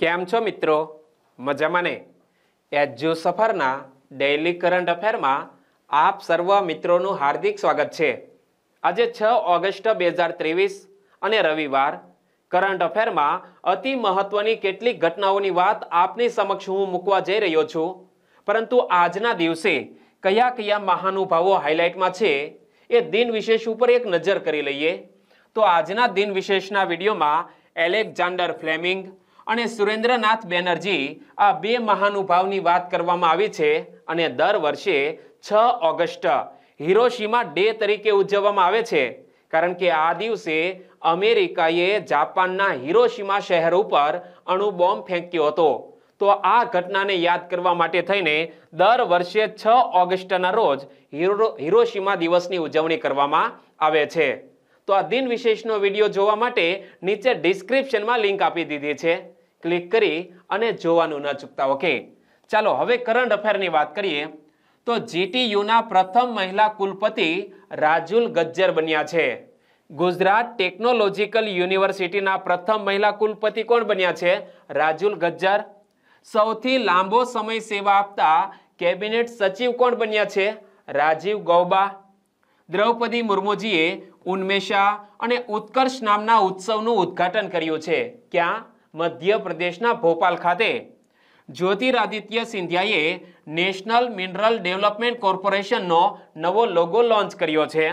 કેમ છો મિત્રો મજામાં ને એજ્યુ સફરના ડેઇલી કરંટ અફેરમાં આપ સર્વ મિત્રોનું હાર્દિક સ્વાગત છે આજે છ ઓગસ્ટ બે હજાર ત્રેવીસ અને રવિવાર કરંટ અફેરમાં અતિ મહત્વની કેટલીક ઘટનાઓની વાત આપની સમક્ષ હું મૂકવા જઈ રહ્યો છું પરંતુ આજના દિવસે કયા કયા મહાનુભાવો હાઇલાઇટમાં છે એ દિન વિશેષ ઉપર એક નજર કરી લઈએ તો આજના દિન વિશેષના વિડીયોમાં એલેક્ઝાન્ડર ફ્લેમિંગ અને સુરેન્દ્રનાથ બેનર્જી આ બે મહાનુભાવની વાત કરવામાં આવી છે અને દર વર્ષે છ ઓગસ્ટ હિરોશીમા ડે તરીકે ઉજવવામાં આવે છે કારણ કે આ દિવસે અમેરિકાએ જાપાનના હિરોશીમા શહેર ઉપર અણુ બોમ્બ ફેંક્યો હતો તો આ ઘટનાને યાદ કરવા માટે થઈને દર વર્ષે છ ઓગસ્ટના રોજ હિરોશીમા દિવસની ઉજવણી કરવામાં આવે છે તો આ દિન વિશેષનો વિડીયો જોવા માટે નીચે ડિસ્ક્રિપ્શનમાં લિંક આપી દીધી છે ક્લિક કરી અને જોવાનું ન ચૂકતા ઓકે ચાલો હવે કરંટ અફેરની વાત કરીએ તો જીટીયુના પ્રથમ મહિલા કુલપતિ રાજુલ ગજ્જર બન્યા છે ગુજરાત ટેકનોલોજીકલ યુનિવર્સિટીના પ્રથમ મહિલા કુલપતિ કોણ બન્યા છે રાજુલ ગજ્જર સૌથી લાંબો સમય સેવા આપતા કેબિનેટ સચિવ કોણ બન્યા છે રાજીવ ગૌબા દ્રૌપદી મુર્મુજીએ ઉન્મેષા અને ઉત્કર્ષ નામના ઉત્સવનું ઉદ્ઘાટન કર્યું છે ક્યાં મધ્યપ્રદેશના ભોપાલ ખાતે જ્યોતિરાદિત્ય સિંધિયાએ નેશનલ મિનરલ ડેવલપમેન્ટ કોર્પોરેશનનો નવો લોગો લોન્ચ કર્યો છે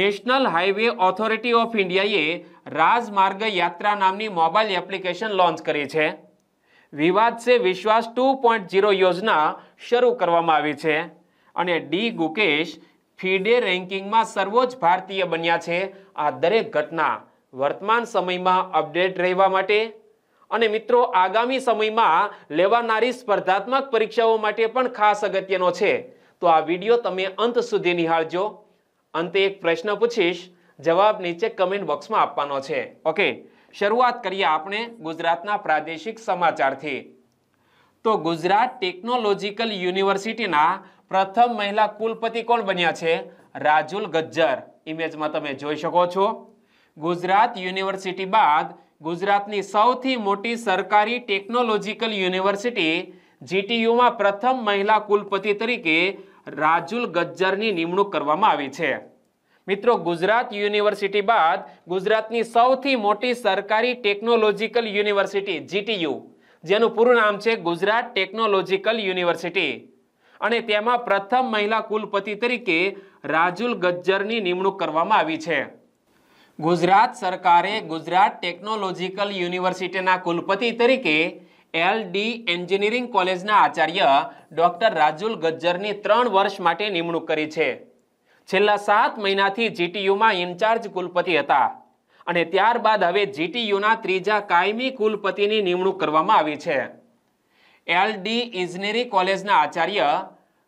નેશનલ હાઈવે ઓથોરિટી ઓફ ઇન્ડિયાએ રાજમાર્ગ યાત્રા નામની મોબાઈલ એપ્લિકેશન લોન્ચ કરી છે વિવાદ સે વિશ્વાસ ટુ પોઈન્ટ ઝીરો યોજના શરૂ કરવામાં આવી છે અને ડી ગુકેશ ફીડે રેન્કિંગમાં સર્વોચ્ચ ભારતીય બન્યા છે આ દરેક ઘટના વર્તમાન સમયમાં અપડેટ રહેવા માટે અને મિત્રો આગામી સમયમાં લેવાનારી સ્પર્ધાત્મક પરીક્ષાઓ માટે પણ ખાસ અગત્યનો છે તો આ વિડીયો તમે અંત સુધી નિહાળજો અંતે એક પ્રશ્ન પૂછીશ જવાબ નીચે કમેન્ટ બોક્સમાં આપવાનો છે ઓકે શરૂઆત કરીએ આપણે ગુજરાતના પ્રાદેશિક સમાચારથી તો ગુજરાત ટેકનોલોજીકલ યુનિવર્સિટીના પ્રથમ મહિલા કુલપતિ કોણ બન્યા છે રાજુલ ગજ્જર ઇમેજમાં તમે જોઈ શકો છો ગુજરાત યુનિવર્સિટી બાદ ગુજરાતની સૌથી મોટી સરકારી ટેકનોલોજીકલ યુનિવર્સિટી જીટીયુમાં પ્રથમ મહિલા કુલપતિ તરીકે રાજુલ ગજ્જરની નિમણૂક કરવામાં આવી છે મિત્રો ગુજરાત યુનિવર્સિટી બાદ ગુજરાતની સૌથી મોટી સરકારી ટેકનોલોજીકલ યુનિવર્સિટી જીટીયુ જેનું પૂરું નામ છે ગુજરાત ટેકનોલોજીકલ યુનિવર્સિટી અને તેમાં પ્રથમ મહિલા કુલપતિ તરીકે રાજુલ ગજ્જરની નિમણૂક કરવામાં આવી છે ગુજરાત સરકારે ગુજરાત ટેકનોલોજીકલ યુનિવર્સિટીના કુલપતિ તરીકે એલ ડી એન્જિનિયરિંગ કોલેજના આચાર્ય ડોક્ટર રાજુલ ગજ્જરની ત્રણ વર્ષ માટે નિમણૂક કરી છે છેલ્લા સાત મહિનાથી જીટીયુમાં ઇન્ચાર્જ કુલપતિ હતા અને ત્યારબાદ હવે જીટીયુના ત્રીજા કાયમી કુલપતિની નિમણૂક કરવામાં આવી છે એલ ડી ઇજનેરી કોલેજના આચાર્ય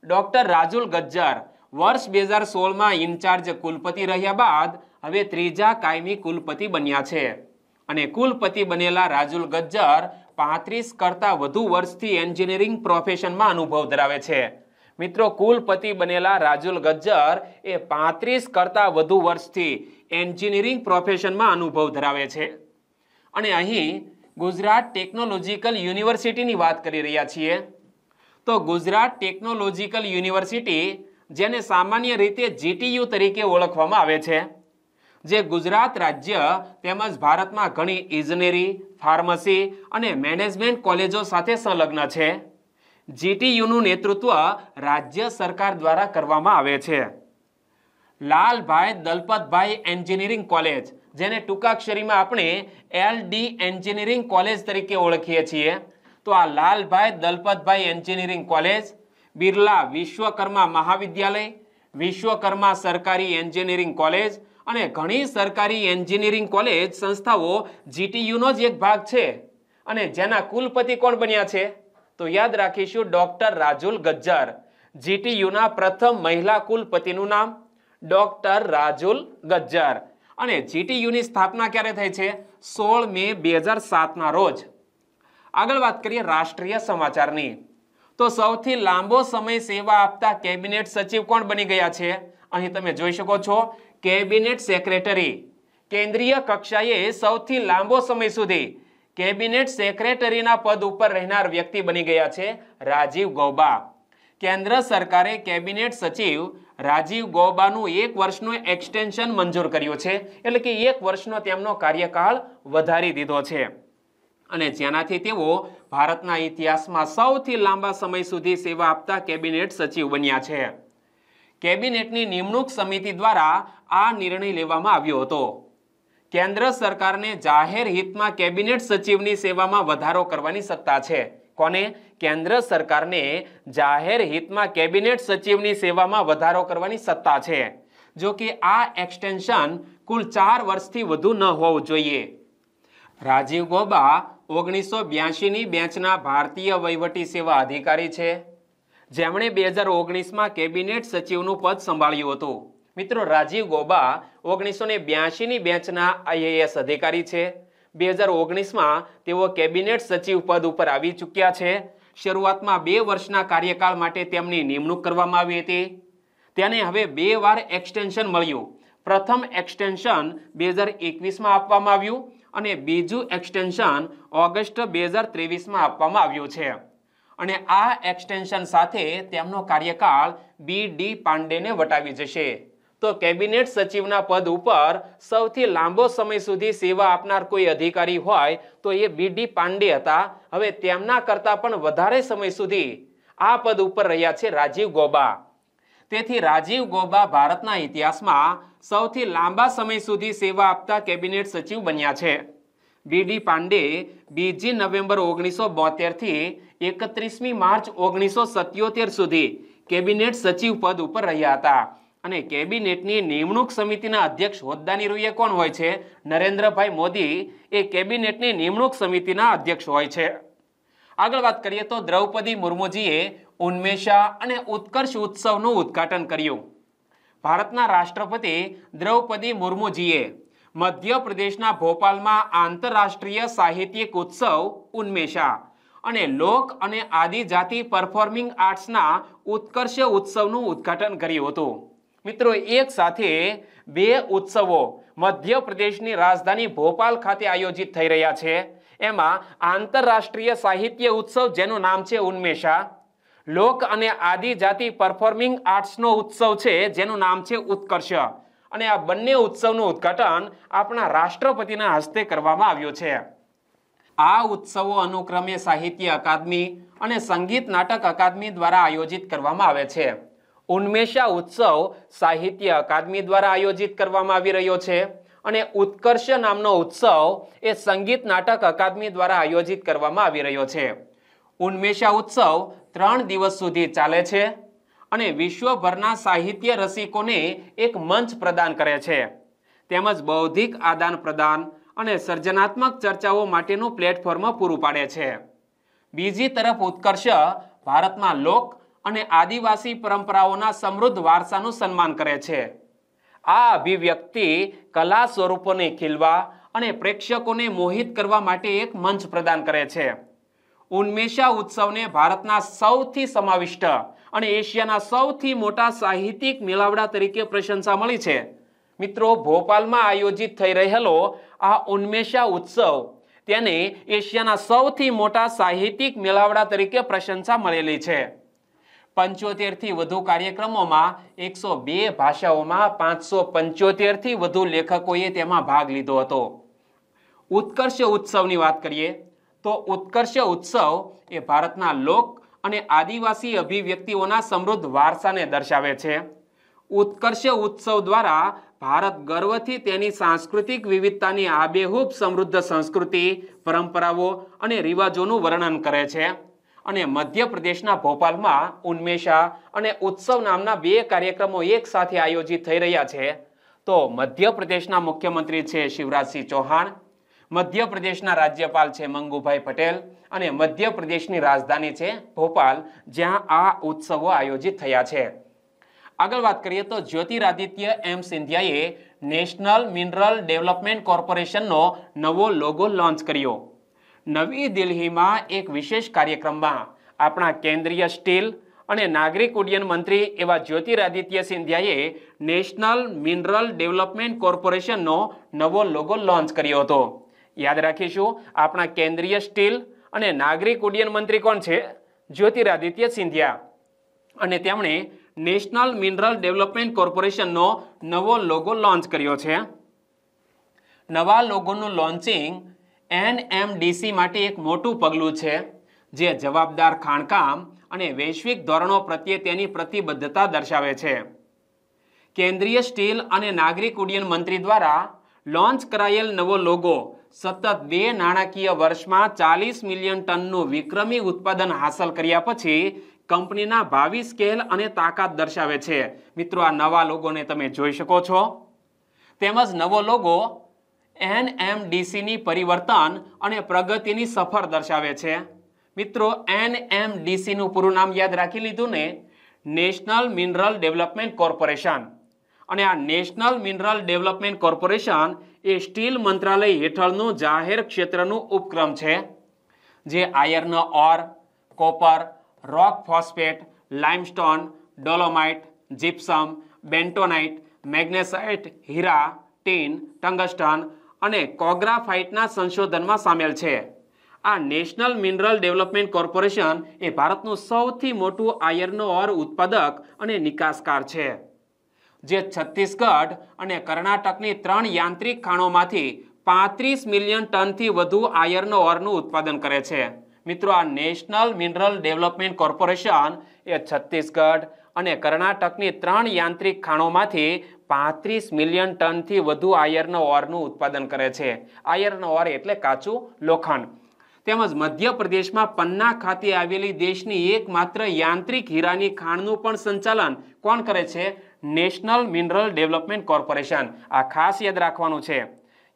ડોક્ટર રાજુલ ગજ્જર વર્ષ બે હજાર સોળમાં ઇન્ચાર્જ કુલપતિ રહ્યા બાદ હવે ત્રીજા કાયમી કુલપતિ બન્યા છે અને કુલપતિ બનેલા રાજુલ ગજ્જર પાંત્રીસ કરતાં વધુ વર્ષથી એન્જિનિયરિંગ પ્રોફેશનમાં અનુભવ ધરાવે છે મિત્રો કુલપતિ બનેલા રાજુલ ગજ્જર એ પાંત્રીસ કરતાં વધુ વર્ષથી એન્જિનિયરિંગ પ્રોફેશનમાં અનુભવ ધરાવે છે અને અહીં ગુજરાત ટેકનોલોજીકલ યુનિવર્સિટીની વાત કરી રહ્યા છીએ તો ગુજરાત ટેકનોલોજીકલ યુનિવર્સિટી જેને સામાન્ય રીતે જીટીયુ તરીકે ઓળખવામાં આવે છે જે ગુજરાત રાજ્ય તેમજ ભારતમાં ઘણી ઇજનેરી ફાર્મસી અને મેનેજમેન્ટ કોલેજો સાથે સંલગ્ન છે જીટીયુનું નેતૃત્વ રાજ્ય સરકાર દ્વારા કરવામાં આવે છે લાલભાઈ દલપતભાઈ એન્જિનિયરિંગ કોલેજ જેને ટૂંકાક્ષરીમાં આપણે એલ ડી એન્જિનિયરિંગ કોલેજ તરીકે ઓળખીએ છીએ તો આ લાલભાઈ દલપતભાઈ એન્જિનિયરિંગ કોલેજ બિરલા વિશ્વકર્મા મહાવિદ્યાલય વિશ્વકર્મા સરકારી એન્જિનિયરિંગ કોલેજ અને ઘણી સરકારી એન્જિનિયરિંગ કોલેજ સંસ્થાઓ જીટીયુનો જ એક ભાગ છે અને જેના કુલપતિ કોણ બન્યા છે તો યાદ રાખીશું ડોક્ટર રાજુલ ગજ્જર જીટીયુના પ્રથમ મહિલા કુલપતિનું નામ ડોક્ટર રાજુલ ગજ્જર અને જીટીયુની સ્થાપના ક્યારે થઈ છે સોળ મે બે હજાર સાતના રોજ આગળ વાત કરીએ રાષ્ટ્રીય સમાચારની તો સૌથી લાંબો સમય સેવા આપતા કેબિનેટ સચિવ કોણ બની ગયા છે અહીં તમે જોઈ શકો છો કેબિનેટ સેક્રેટરી કેન્દ્રીય કક્ષાએ સૌથી લાંબો સમય સુધી કેબિનેટ સેક્રેટરીના પદ ઉપર રહેનાર વ્યક્તિ બની ગયા છે રાજીવ ગૌબા કેન્દ્ર સરકારે કેબિનેટ સચિવ રાજીવ ગૌબાનું એક વર્ષનું એક્સટેન્શન મંજૂર કર્યું છે એટલે કે એક વર્ષનો તેમનો કાર્યકાળ વધારી દીધો છે અને જેનાથી તેઓ ભારતના ઇતિહાસમાં સૌથી લાંબા સમય સુધી સેવા આપતા કેબિનેટ સચિવ બન્યા છે કેબિનેટની નિમણૂક સમિતિ દ્વારા આ નિર્ણય લેવામાં આવ્યો હતો કેન્દ્ર સરકારને જાહેર હિતમાં કેબિનેટ સચિવની સેવામાં વધારો કરવાની સત્તા છે કોને કેન્દ્ર સરકારને જાહેર હિતમાં કેબિનેટ સચિવની સેવામાં વધારો કરવાની સત્તા છે જો કે આ એક્સટેન્શન કુલ ચાર વર્ષથી વધુ ન હોવું જોઈએ રાજીવ ગોબા ઓગણીસો બ્યાસીની બેંચના ભારતીય વહીવટી સેવા અધિકારી છે જેમણે બે હજાર ઓગણીસમાં કેબિનેટ સચિવનું પદ સંભાળ્યું હતું મિત્રો રાજીવ ગોબા ઓગણીસો ને બ્યાસીની બેંચના આઈએએસ અધિકારી છે બે હજાર ઓગણીસમાં તેઓ કેબિનેટ સચિવ પદ ઉપર આવી ચૂક્યા છે શરૂઆતમાં બે વર્ષના કાર્યકાળ માટે તેમની નિમણૂક કરવામાં આવી હતી તેને હવે બે વાર એક્સટેન્શન મળ્યું પ્રથમ એક્સટેન્શન બે હજાર એકવીસમાં આપવામાં આવ્યું અને બીજું એક્સટેન્શન ઓગસ્ટ બે હજાર ત્રેવીસમાં આપવામાં આવ્યું છે અને આ એક્સટેન્શન સાથે તેમનો કાર્યકાળ બી ડી પાંડેને વટાવી જશે તો કેબિનેટ સચિવના પદ ઉપર સૌથી લાંબો સમય સુધી સેવા આપનાર કોઈ અધિકારી હોય તો એ બી ડી પાંડે હતા હવે તેમના કરતાં પણ વધારે સમય સુધી આ પદ ઉપર રહ્યા છે રાજીવ ગોબા તેથી રાજીવ ગોબા ભારતના ઇતિહાસમાં સૌથી લાંબા સમય સુધી સેવા આપતા કેબિનેટ સચિવ બન્યા છે બીડી પાંડે બીજી નવેમ્બર ઓગણીસો બોતેરથી એકત્રીસમી માર્ચ ઓગણીસો સત્યોતેર સુધી કેબિનેટ સચિવ પદ ઉપર રહ્યા હતા અને કેબિનેટની નિમણૂક સમિતિના અધ્યક્ષ હોદ્દાની રૂએ કોણ હોય છે નરેન્દ્રભાઈ મોદી એ કેબિનેટની નિમણૂક સમિતિના અધ્યક્ષ હોય છે આગળ વાત કરીએ તો દ્રૌપદી મુર્મુજીએ ઉન્મેષા અને ઉત્કર્ષ ઉત્સવનું ઉદ્ઘાટન કર્યું ભારતના રાષ્ટ્રપતિ દ્રૌપદી મુર્મુજીએ મધ્ય પ્રદેશના ભોપાલમાં આંતરરાષ્ટ્રીય સાહિત્યિક ઉત્સવ ઉન્મેષા અને લોક અને આદિજાતિ પરફોર્મિંગ આર્ટ્સના ઉત્કર્ષ ઉત્સવનું ઉદ્ઘાટન કર્યું હતું મિત્રો એક સાથે બે ઉત્સવો મધ્યપ્રદેશની રાજધાની ભોપાલ ખાતે આયોજિત થઈ રહ્યા છે એમાં આંતરરાષ્ટ્રીય સાહિત્ય ઉત્સવ જેનું નામ છે ઉન્મેષા લોક અને આદિજાતિ પરફોર્મિંગ આર્ટ્સનો ઉત્સવ છે જેનું નામ છે ઉત્કર્ષ અને આ બંને ઉત્સવનું ઉદ્ઘાટન આપણા રાષ્ટ્રપતિના હસ્તે કરવામાં આવ્યું છે આ ઉત્સવો અનુક્રમે સાહિત્ય અકાદમી અને સંગીત નાટક અકાદમી દ્વારા આયોજિત કરવામાં આવે છે ઉન્મેષા ઉત્સવ સાહિત્ય અકાદમી દ્વારા આયોજિત કરવામાં આવી રહ્યો છે અને ઉત્કર્ષ નામનો ઉત્સવ એ સંગીત નાટક અકાદમી દ્વારા આયોજિત કરવામાં આવી રહ્યો છે ઉન્મેષા ઉત્સવ ત્રણ દિવસ સુધી ચાલે છે અને વિશ્વભરના સાહિત્ય રસિકોને એક મંચ પ્રદાન કરે છે તેમજ બૌદ્ધિક આદાન પ્રદાન અને સર્જનાત્મક ચર્ચાઓ માટેનું પ્લેટફોર્મ પૂરું પાડે છે બીજી તરફ ઉત્કર્ષ ભારતમાં લોક અને આદિવાસી પરંપરાઓના સમૃદ્ધ વારસાનું સન્માન કરે છે આ અભિવ્યક્તિ કલા સ્વરૂપોને ખીલવા અને પ્રેક્ષકોને મોહિત કરવા માટે એક મંચ પ્રદાન કરે છે ઉન્મેષા ઉત્સવને ભારતના સૌથી સમાવિષ્ટ અને એશિયાના સૌથી મોટા સાહિત્યિક મેળાવડા તરીકે પ્રશંસા મળી છે મિત્રો ભોપાલમાં આયોજિત થઈ રહેલો આ ઉન્મેષા ઉત્સવ તેને એશિયાના સૌથી મોટા સાહિત્યિક મેળાવડા તરીકે પ્રશંસા મળેલી છે પંચોતેરથી વધુ કાર્યક્રમોમાં એકસો બે ભાષાઓમાં પાંચસો પંચોતેરથી વધુ લેખકોએ તેમાં ભાગ લીધો હતો ઉત્કર્ષ ઉત્સવની વાત કરીએ તો ઉત્કર્ષ ઉત્સવ એ ભારતના લોક અને આદિવાસી અભિવ્યક્તિઓના સમૃદ્ધ વારસાને દર્શાવે છે ઉત્કર્ષ ઉત્સવ દ્વારા ભારત ગર્વથી તેની સાંસ્કૃતિક વિવિધતાની આબેહૂબ સમૃદ્ધ સંસ્કૃતિ પરંપરાઓ અને રિવાજોનું વર્ણન કરે છે અને મધ્યપ્રદેશના ભોપાલમાં ઉન્મેષા અને ઉત્સવ નામના બે કાર્યક્રમો એક સાથે આયોજિત થઈ રહ્યા છે તો મધ્યપ્રદેશના મુખ્યમંત્રી છે શિવરાજસિંહ ચૌહાણ મધ્ય પ્રદેશના રાજ્યપાલ છે મંગુભાઈ પટેલ અને મધ્ય પ્રદેશની રાજધાની છે ભોપાલ જ્યાં આ ઉત્સવો આયોજિત થયા છે આગળ વાત કરીએ તો જ્યોતિરાદિત્ય એમ સિંધિયાએ નેશનલ મિનરલ ડેવલપમેન્ટ કોર્પોરેશનનો નવો લોગો લોન્ચ કર્યો નવી દિલ્હીમાં એક વિશેષ કાર્યક્રમમાં આપણા કેન્દ્રીય સ્ટીલ અને નાગરિક ઉડ્ડયન મંત્રી એવા જ્યોતિરાદિત્ય સિંધિયાએ નેશનલ મિનરલ ડેવલપમેન્ટ કોર્પોરેશનનો નવો લોગો લોન્ચ કર્યો હતો યાદ રાખીશું આપણા કેન્દ્રીય સ્ટીલ અને નાગરિક ઉડ્ડયન મંત્રી કોણ છે જ્યોતિરાદિત્ય સિંધિયા અને તેમણે નેશનલ મિનરલ ડેવલપમેન્ટ કોર્પોરેશનનો નવો લોગો લોન્ચ કર્યો છે નવા લોગોનું લોન્ચિંગ એનએમડીસી માટે એક મોટું પગલું છે જે જવાબદાર ખાણકામ અને વૈશ્વિક ધોરણો પ્રત્યે તેની પ્રતિબદ્ધતા દર્શાવે છે કેન્દ્રીય સ્ટીલ અને નાગરિક ઉડ્ડયન મંત્રી દ્વારા લોન્ચ કરાયેલ નવો લોગો સતત બે નાણાકીય વર્ષમાં ચાલીસ મિલિયન ટનનું વિક્રમી ઉત્પાદન હાંસલ કર્યા પછી કંપનીના ભાવિ સ્કેલ અને તાકાત દર્શાવે છે મિત્રો આ નવા લોગોને તમે જોઈ શકો છો તેમજ નવો લોગો એનએમડીસીની પરિવર્તન અને પ્રગતિની સફર દર્શાવે છે મિત્રો એનએમડીસીનું પૂરું નામ યાદ રાખી લીધું ને નેશનલ મિનરલ ડેવલપમેન્ટ કોર્પોરેશન અને આ નેશનલ મિનરલ ડેવલપમેન્ટ કોર્પોરેશન એ સ્ટીલ મંત્રાલય હેઠળનું જાહેર ક્ષેત્રનું ઉપક્રમ છે જે iron ore copper rock phosphate limestone dolomite gypsum bentonite magnesite હીરા ટીન ટંગસ્ટન અને કોગ્રાફાઇટના સંશોધનમાં સામેલ છે આ નેશનલ મિનરલ ડેવલપમેન્ટ કોર્પોરેશન એ ભારતનું સૌથી મોટું આયર્ન ઓર ઉત્પાદક અને નિકાસકાર છે જે છત્તીસગઢ અને કર્ણાટકની ત્રણ યાંત્રિક ખાણોમાંથી પાંત્રીસ મિલિયન ટનથી વધુ આયર્નો ઓરનું ઉત્પાદન કરે છે મિત્રો આ નેશનલ મિનરલ ડેવલપમેન્ટ કોર્પોરેશન એ છત્તીસગઢ અને કર્ણાટકની ત્રણ યાંત્રિક ખાણોમાંથી પાંત્રીસ મિલિયન ટનથી વધુ આયર્ન ઓરનું ઉત્પાદન કરે છે આયર્ન ઓર એટલે કાચું લોખંડ તેમજ મધ્યપ્રદેશમાં પન્ના ખાતે આવેલી દેશની એકમાત્ર યાંત્રિક હીરાની ખાણનું પણ સંચાલન કોણ કરે છે નેશનલ મિનરલ ડેવલપમેન્ટ કોર્પોરેશન આ ખાસ યાદ રાખવાનું છે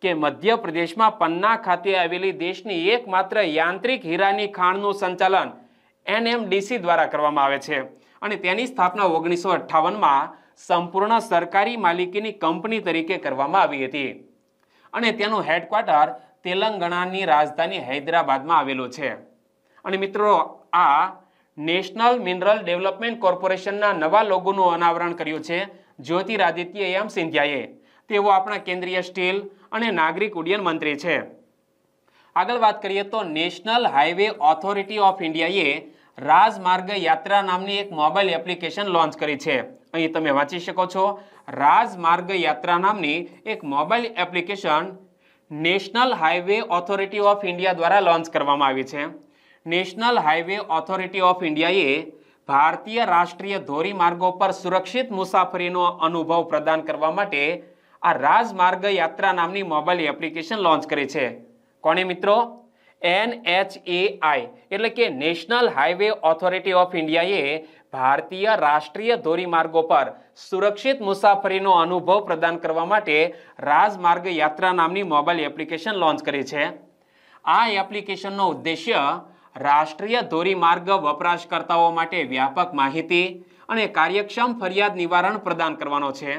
કે મધ્ય પ્રદેશમાં પન્ના ખાતે આવેલી દેશની એકમાત્ર યાંત્રિક હીરાની ખાણનું સંચાલન એનએમડીસી દ્વારા કરવામાં આવે છે અને તેની સ્થાપના ઓગણીસો અઠ્ઠાવનમાં સંપૂર્ણ સરકારી માલિકીની કંપની તરીકે કરવામાં આવી હતી અને તેનું હેડક્વાર્ટર તેલંગાણાની રાજધાની હૈદરાબાદમાં આવેલું છે અને મિત્રો આ નેશનલ મિનરલ ડેવલપમેન્ટ કોર્પોરેશનના નવા લોગોનું અનાવરણ કર્યું છે જ્યોતિરાદિત્ય એમ સિંધિયાએ તેઓ આપણા કેન્દ્રીય સ્ટીલ અને નાગરિક ઉડ્ડયન મંત્રી છે આગળ વાત કરીએ તો નેશનલ હાઈવે ઓથોરિટી ઓફ ઇન્ડિયાએ રાજમાર્ગ યાત્રા નામની એક મોબાઈલ એપ્લિકેશન લોન્ચ કરી છે અહીં તમે વાંચી શકો છો રાજમાર્ગ યાત્રા નામની એક mobile application national highway authority of India દ્વારા લોન્ચ કરવામાં આવી છે નેશનલ હાઈવે ઓથોરિટી ઓફ ઇન્ડિયાએ ભારતીય રાષ્ટ્રીય ધોરીમાર્ગો પર સુરક્ષિત મુસાફરીનો અનુભવ પ્રદાન કરવા માટે આ રાજમાર્ગ યાત્રા નામની મોબાઈલ એપ્લિકેશન લોન્ચ કરી છે કોને મિત્રો એન એચ એ આઈ એટલે કે નેશનલ હાઈવે ઓથોરિટી ઓફ ઇન્ડિયાએ ભારતીય રાષ્ટ્રીય ધોરીમાર્ગો પર સુરક્ષિત મુસાફરીનો અનુભવ પ્રદાન કરવા માટે રાજમાર્ગ યાત્રા નામની મોબાઈલ એપ્લિકેશન લોન્ચ કરી છે આ એપ્લિકેશનનો ઉદ્દેશ્ય રાષ્ટ્રીય ધોરીમાર્ગ વપરાશકર્તાઓ માટે વ્યાપક માહિતી અને કાર્યક્ષમ ફરિયાદ નિવારણ પ્રદાન કરવાનો છે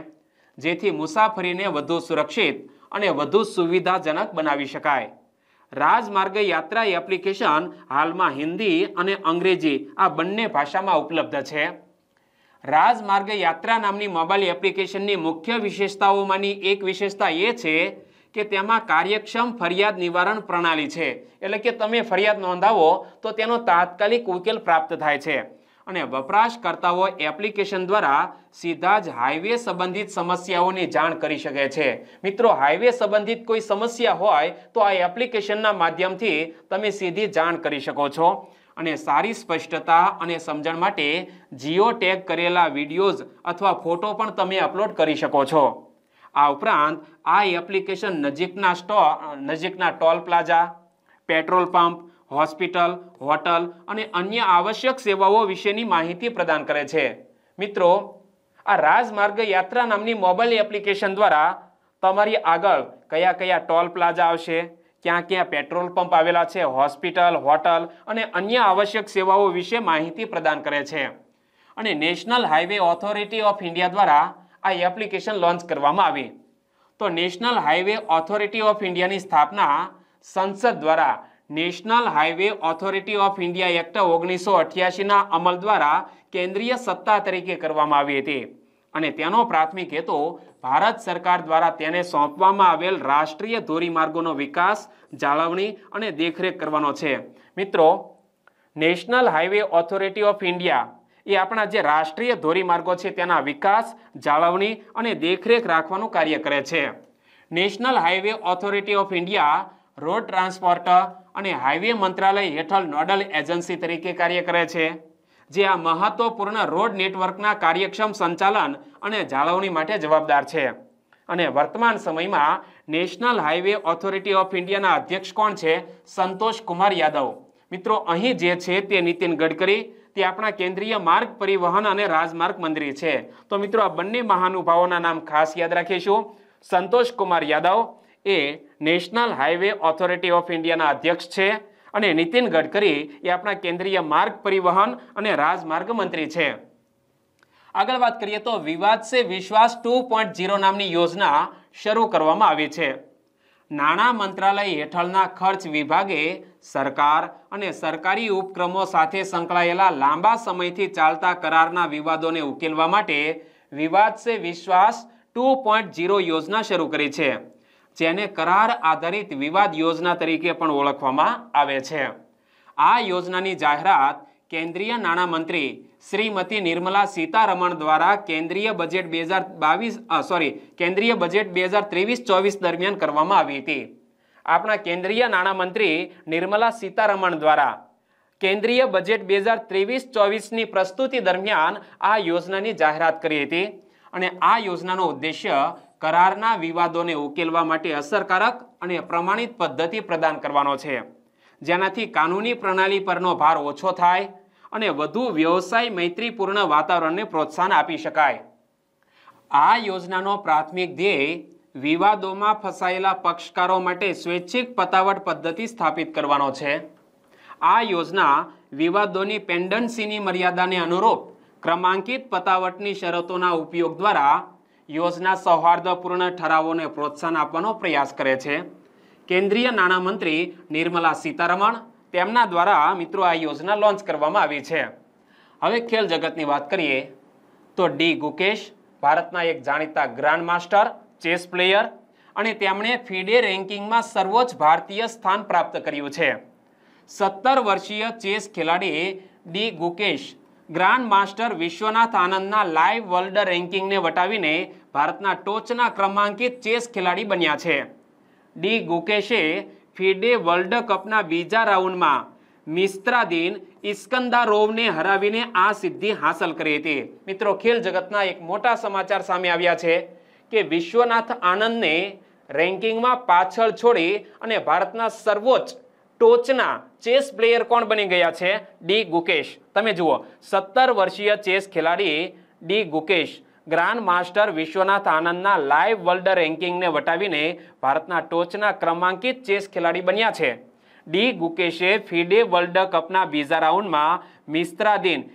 જેથી મુસાફરીને વધુ સુરક્ષિત અને વધુ સુવિધાજનક બનાવી શકાય રાજમાર્ગ યાત્રા એપ્લિકેશન હાલમાં હિન્દી અને અંગ્રેજી આ બંને ભાષામાં ઉપલબ્ધ છે રાજમાર્ગ યાત્રા નામની મોબાઈલ એપ્લિકેશનની મુખ્ય વિશેષતાઓમાંની એક વિશેષતા એ છે કે તેમાં કાર્યક્ષમ ફરિયાદ નિવારણ પ્રણાલી છે એટલે કે તમે ફરિયાદ નોંધાવો તો તેનો તાત્કાલિક ઉકેલ પ્રાપ્ત થાય છે અને વપરાશકર્તાઓ એપ્લિકેશન દ્વારા સીધા જ હાઈવે સંબંધિત સમસ્યાઓની જાણ કરી શકે છે મિત્રો હાઈવે સંબંધિત કોઈ સમસ્યા હોય તો આ એપ્લિકેશનના માધ્યમથી તમે સીધી જાણ કરી શકો છો અને સારી સ્પષ્ટતા અને સમજણ માટે જીઓ ટેગ કરેલા વિડીયોઝ અથવા ફોટો પણ તમે અપલોડ કરી શકો છો આ ઉપરાંત આ એપ્લિકેશન નજીકના સ્ટો નજીકના toll plaza petrol pump hospital hotel અને અન્ય આવશ્યક સેવાઓ વિશેની માહિતી પ્રદાન કરે છે મિત્રો આ રાજમાર્ગ યાત્રા નામની મોબાઈલ એપ્લિકેશન દ્વારા તમારી આગળ કયા કયા ટોલ પ્લાઝા આવશે ક્યાં ક્યાં પેટ્રોલ પંપ આવેલા છે હોસ્પિટલ હોટલ અને અન્ય આવશ્યક સેવાઓ વિશે માહિતી પ્રદાન કરે છે અને national highway authority of India દ્વારા આ એપ્લિકેશન લોન્ચ કરવામાં આવી તો નેશનલ હાઈવે ઓથોરિટી ઓફ ઇન્ડિયાની સ્થાપના સંસદ દ્વારા national highway authority of India act ઓગણીસો અઠ્યાસીના અમલ દ્વારા કેન્દ્રીય સત્તા તરીકે કરવામાં આવી હતી અને તેનો પ્રાથમિક હેતુ ભારત સરકાર દ્વારા તેને સોંપવામાં આવેલ રાષ્ટ્રીય ધોરીમાર્ગોનો વિકાસ જાળવણી અને દેખરેખ કરવાનો છે મિત્રો national highway authority of India એ આપણા જે રાષ્ટ્રીય ધોરીમાર્ગો છે તેના વિકાસ જાળવણી અને દેખરેખ રાખવાનું કાર્ય કરે છે national highway authority of India road transport અને હાઈવે મંત્રાલય હેઠળ નોડલ એજન્સી તરીકે કાર્ય કરે છે જે આ મહત્વપૂર્ણ રોડ નેટવર્કના કાર્યક્ષમ સંચાલન અને જાળવણી માટે જવાબદાર છે અને વર્તમાન સમયમાં નેશનલ હાઈવે ઓથોરિટી ઓફ ઇન્ડિયાના અધ્યક્ષ કોણ છે સંતોષ કુમાર યાદવ મિત્રો અહીં જે છે તે નીતિન ગડકરી તે આપણા કેન્દ્રીય માર્ગ પરિવહન અને રાજમાર્ગ મંત્રી છે તો મિત્રો આ બંને મહાનુભાવોના નામ ખાસ યાદ રાખીશું સંતોષ કુમાર યાદવ એ નેશનલ હાઈવે ઓથોરિટી ઓફ ઇન્ડિયાના અધ્યક્ષ છે અને નીતિન ગડકરી એ આપણા કેન્દ્રીય માર્ગ પરિવહન અને રાજમાર્ગ મંત્રી છે આગળ વાત કરીએ તો વિવાદ સે વિશ્વાસ ટુ પોઈન્ટ નામની યોજના શરૂ કરવામાં આવી છે નાણાં મંત્રાલય હેઠળના ખર્ચ વિભાગે સરકાર અને સરકારી ઉપક્રમો સાથે સંકળાયેલા લાંબા સમયથી ચાલતા કરારના વિવાદોને ઉકેલવા માટે વિવાદ સે વિશ્વાસ ટુ પોઈન્ટ ઝીરો યોજના શરૂ કરી છે જેને કરાર આધારિત વિવાદ યોજના તરીકે પણ ઓળખવામાં આવે છે આ યોજનાની જાહેરાત કેન્દ્રીય નાણામંત્રી શ્રીમતી નિર્મલા સીતારમણ દ્વારા કેન્દ્રીય બજેટ બે હજાર બાવીસ સોરી કેન્દ્રીય બજેટ બે હજાર ત્રેવીસ ચોવીસ દરમિયાન કરવામાં આવી હતી આપણા કેન્દ્રીય નાણામંત્રી નિર્મલા સીતારમણ દ્વારા કેન્દ્રીય બજેટ બે હજાર ત્રેવીસ ચોવીસની પ્રસ્તુતિ દરમિયાન આ યોજનાની જાહેરાત કરી હતી અને આ યોજનાનો ઉદ્દેશ્ય કરારના વિવાદોને ઉકેલવા માટે અસરકારક અને પ્રમાણિત પદ્ધતિ પ્રદાન કરવાનો છે જેનાથી કાનૂની પ્રણાલી પરનો ભાર ઓછો થાય અને વધુ વ્યવસાય મૈત્રીપૂર્ણ વાતાવરણને પ્રોત્સાહન આપી શકાય આ યોજનાનો પ્રાથમિક ધ્યેય વિવાદોમાં ફસાયેલા પક્ષકારો માટે સ્વૈચ્છિક પતાવટ પદ્ધતિ સ્થાપિત કરવાનો છે આ યોજના વિવાદોની પેન્ડન્સીની મર્યાદાને અનુરૂપ ક્રમાંકિત પતાવટની શરતોના ઉપયોગ દ્વારા યોજના સૌહાર્દપૂર્ણ ઠરાવોને પ્રોત્સાહન આપવાનો પ્રયાસ કરે છે કેન્દ્રીય નાણામંત્રી નિર્મલા સીતારમણ તેમના દ્વારા મિત્રો આ યોજના લોન્ચ કરવામાં આવી છે હવે ખેલ જગતની વાત કરીએ તો ડી ગુકેશ ભારતના એક જાણીતા ગ્રાન્ડ માસ્ટર ચેસ પ્લેયર અને તેમણે ફીડે રેન્કિંગમાં સર્વોચ્ચ ભારતીય સ્થાન પ્રાપ્ત કર્યું છે સત્તર વર્ષીય ચેસ ખેલાડી D Gukesh grand master Vishwanath આનંદના લાઈવ વર્લ્ડ રેન્કિંગને વટાવીને ભારતના ટોચના ક્રમાંકિત ચેસ ખેલાડી બન્યા છે ડી ગુકેશે ફિડે વર્લ્ડ કપના બીજા રાઉન્ડમાં મિસ્ત્રાદીન ઇસ્કંદારોવને હરાવીને આ સિદ્ધિ હાંસલ કરી હતી મિત્રો ખેલ જગતના એક મોટા સમાચાર સામે આવ્યા છે કે વિશ્વનાથ આનંદને રેન્કિંગમાં પાછળ છોડી અને ભારતના સર્વોચ્ચ ટોચના ચેસ પ્લેયર કોણ બની ગયા છે ડી ગુકેશ તમે જુઓ સત્તર વર્ષીય ચેસ ખેલાડી D Gukesh grand master Vishwanath આનંદના લાઈવ વર્લ્ડ રેન્કિંગને વટાવીને ભારતના ટોચના ક્રમાંકિત ચેસ ખેલાડી બન્યા છે ડી ગુકેશે ફીડે વર્લ્ડ કપના બીજા રાઉન્ડમાં મિસ્ત્રાદીન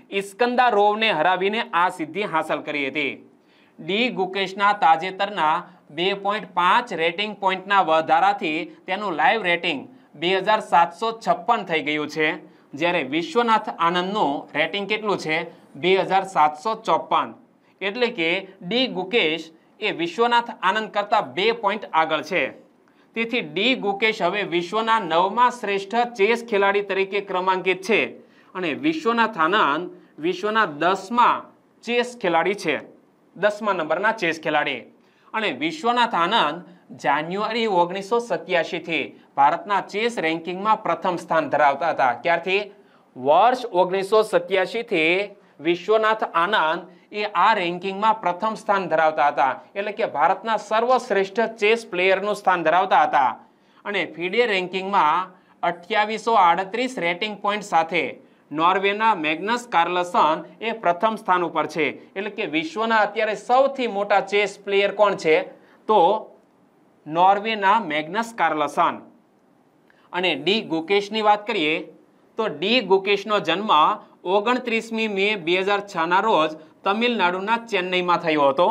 રોવને હરાવીને આ સિદ્ધિ હાંસલ કરી હતી ડી ગુકેશના તાજેતરના બે પોઈન્ટ પાંચ રેટિંગ પોઈન્ટના વધારાથી તેનું લાઈવ રેટિંગ બે હજાર સાતસો છપ્પન થઈ ગયું છે જ્યારે વિશ્વનાથ આનંદનું રેટિંગ કેટલું છે બે હજાર સાતસો ચોપ્પન એટલે કે ડી ગુકેશ એ વિશ્વનાથ આનંદ કરતાં બે પોઈન્ટ આગળ છે તેથી ડી ગુકેશ હવે વિશ્વના નવમાં શ્રેષ્ઠ ચેસ ખેલાડી તરીકે ક્રમાંકિત છે અને વિશ્વનાથ આનંદ વિશ્વના દસમાં ચેસ ખેલાડી છે દસમા નંબરના ચેસ ખેલાડી અને વિશ્વનાથ આનંદ જાન્યુઆરી ઓગણીસો સત્યાસીથી ભારતના ચેસ રેન્કિંગમાં પ્રથમ સ્થાન ધરાવતા હતા ક્યારથી વર્ષ ઓગણીસો સત્યાસીથી વિશ્વનાથ આનંદ એ આ રેન્કિંગમાં પ્રથમ સ્થાન ધરાવતા હતા એટલે કે ભારતના સર્વશ્રેષ્ઠ ચેસ પ્લેયરનું સ્થાન ધરાવતા હતા અને ફીડે રેન્કિંગમાં અઠ્યાવીસો આડત્રીસ રેટિંગ પોઈન્ટ સાથે નોર્વેના મેગ્નસ કાર્લસન એ પ્રથમ સ્થાન ઉપર છે એટલે કે વિશ્વના અત્યારે સૌથી મોટા ચેસ પ્લેયર કોણ છે તો નોર્વેના મેગ્નસ કાર્લસન અને ડી ગુકેશની વાત કરીએ તો ડી ગુકેશનો જન્મ ઓગણત્રીસમી મે બે હજાર છના રોજ તમિલનાડુના ચેન્નઈમાં થયો હતો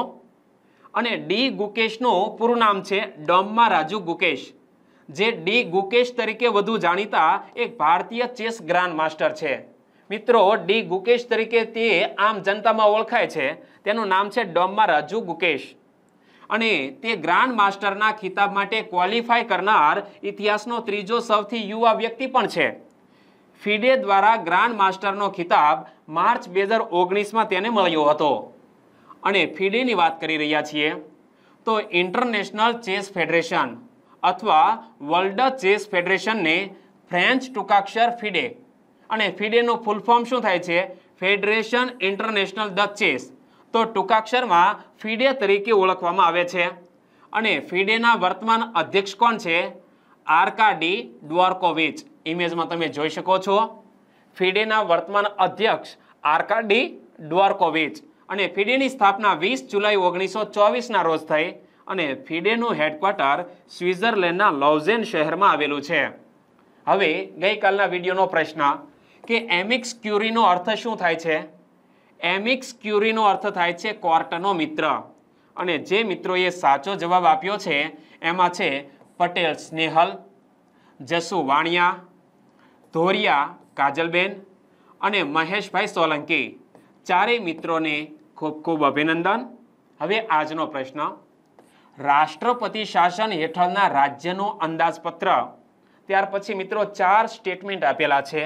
અને ડી ગુકેશનું પૂરું નામ છે ડોમમાં રાજુ ગુકેશ જે ડી ગુકેશ તરીકે વધુ જાણીતા એક ભારતીય ચેસ ગ્રાન્ડ માસ્ટર છે મિત્રો ડી ગુકેશ તરીકે તે આમ જનતામાં ઓળખાય છે તેનું નામ છે ડોમ્મા રાજુ ગુકેશ અને તે ગ્રાન્ડ માસ્ટરના ખિતાબ માટે ક્વોલિફાય કરનાર ઇતિહાસનો ત્રીજો સૌથી યુવા વ્યક્તિ પણ છે ફિડે દ્વારા ગ્રાન્ડ માસ્ટરનો ખિતાબ માર્ચ બે હજાર ઓગણીસમાં તેને મળ્યો હતો અને ફિડેની વાત કરી રહ્યા છીએ તો ઇન્ટરનેશનલ ચેસ ફેડરેશન અથવા વર્લ્ડ ચેસ ફેડરેશનને ફ્રેન્ચ ટૂંકાક્ષર ફિડે અને ફિડેનું ફૂલ ફોર્મ શું થાય છે ફેડરેશન ઇન્ટરનેશનલ ધ ચેસ તો ટૂંકાક્ષરમાં ફિડે તરીકે ઓળખવામાં આવે છે અને ફિડેના વર્તમાન અધ્યક્ષ કોણ છે આર્કાડી ડ્વોર્કોવિચ ઇમેજમાં તમે જોઈ શકો છો ફિડેના વર્તમાન અધ્યક્ષ આર્કાડી ડ્વાર્કોવિચ અને ફિડેની સ્થાપના વીસ જુલાઈ ઓગણીસો ચોવીસના રોજ થઈ અને ફિડેનું હેડક્વાર્ટર સ્વિટ્ઝરલેન્ડના લોઝેન શહેરમાં આવેલું છે હવે ગઈકાલના વિડીયોનો પ્રશ્ન કે એમિક્સ ક્યુરીનો અર્થ શું થાય છે એમિક્સ ક્યુરીનો અર્થ થાય છે કોર્ટનો મિત્ર અને જે મિત્રોએ સાચો જવાબ આપ્યો છે એમાં છે પટેલ સ્નેહલ જસુ વાણિયા ધોરિયા કાજલબેન અને મહેશભાઈ સોલંકી ચારેય મિત્રોને ખૂબ ખૂબ અભિનંદન હવે આજનો પ્રશ્ન રાષ્ટ્રપતિ શાસન હેઠળના રાજ્યનું અંદાજપત્ર ત્યાર પછી મિત્રો ચાર સ્ટેટમેન્ટ આપેલા છે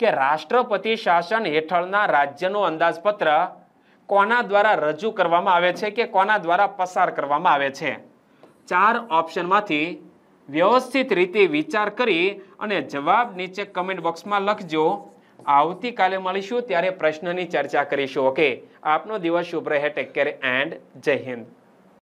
કે રાષ્ટ્રપતિ શાસન હેઠળના રાજ્યનું અંદાજપત્ર કોના દ્વારા રજૂ કરવામાં આવે છે કે કોના દ્વારા પસાર કરવામાં આવે છે ચાર ઓપ્શનમાંથી વ્યવસ્થિત રીતે વિચાર કરી અને જવાબ નીચે કમેન્ટ બોક્સમાં લખજો આવતીકાલે મળીશું ત્યારે પ્રશ્નની ચર્ચા કરીશું ઓકે આપનો દિવસ શુભ રહે ટેક કેર એન્ડ જય હિન્દ